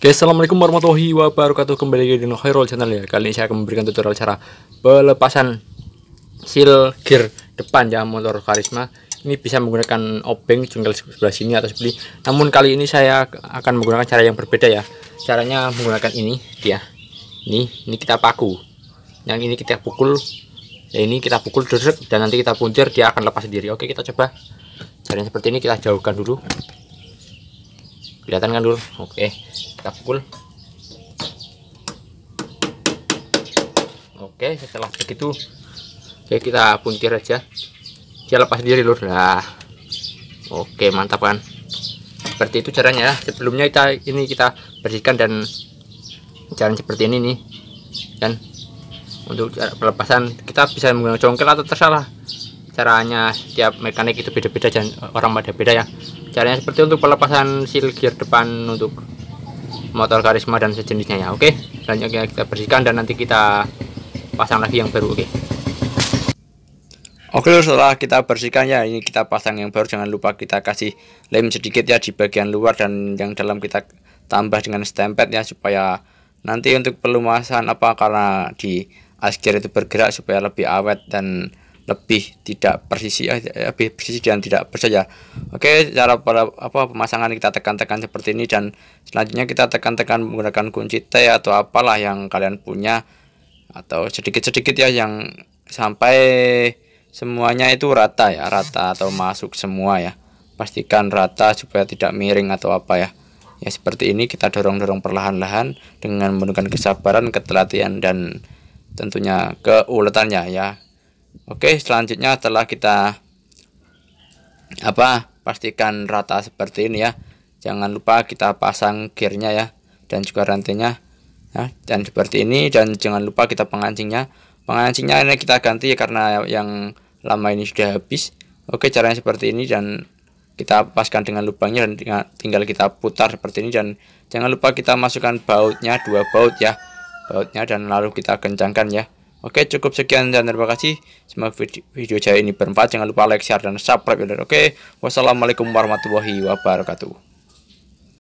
Oke, Assalamualaikum warahmatullahi wabarakatuh Kembali lagi di Nohairol Channel ya Kali ini saya akan memberikan tutorial cara pelepasan seal gear depan ya motor karisma Ini bisa menggunakan obeng jungle sebelah sini atau sebelah Namun kali ini saya akan menggunakan cara yang berbeda ya Caranya menggunakan ini dia Ini, ini kita paku Yang ini kita pukul ya ini kita pukul duduk dan nanti kita puncir dia akan lepas sendiri oke kita coba caranya seperti ini kita jauhkan dulu kelihatan kan dulu oke kita pukul oke setelah begitu oke kita puntir aja dia lepas diri lur lah oke mantap kan seperti itu caranya ya. sebelumnya kita ini kita bersihkan dan jalan seperti ini nih dan untuk pelepasan kita bisa menggunakan congkel atau tersalah. caranya setiap mekanik itu beda-beda dan orang pada beda ya caranya seperti untuk pelepasan seal gear depan untuk motor karisma dan sejenisnya ya oke okay? selanjutnya kita bersihkan dan nanti kita pasang lagi yang baru oke okay? Oke okay, setelah kita bersihkan ya ini kita pasang yang baru jangan lupa kita kasih lem sedikit ya di bagian luar dan yang dalam kita tambah dengan stempet ya supaya nanti untuk pelumasan apa karena di asgir itu bergerak supaya lebih awet dan lebih tidak persisi eh, lebih persisi dan tidak percaya oke cara para apa pemasangan kita tekan-tekan seperti ini dan selanjutnya kita tekan-tekan menggunakan kunci T atau apalah yang kalian punya atau sedikit-sedikit ya yang sampai semuanya itu rata ya rata atau masuk semua ya pastikan rata supaya tidak miring atau apa ya ya seperti ini kita dorong-dorong perlahan-lahan dengan menggunakan kesabaran ketelatian dan tentunya keuletannya ya Oke, selanjutnya setelah kita apa? Pastikan rata seperti ini ya. Jangan lupa kita pasang gearnya ya dan juga rantainya. Ya, dan seperti ini dan jangan lupa kita pengancingnya. Pengancingnya ini kita ganti ya karena yang lama ini sudah habis. Oke, caranya seperti ini dan kita paskan dengan lubangnya dan tinggal kita putar seperti ini dan jangan lupa kita masukkan bautnya dua baut ya bautnya dan lalu kita kencangkan ya Oke, cukup sekian dan terima kasih. Semoga video, saya ini bermanfaat. Jangan lupa like, share, dan subscribe. ya Oke, wassalamualaikum warahmatullahi wabarakatuh.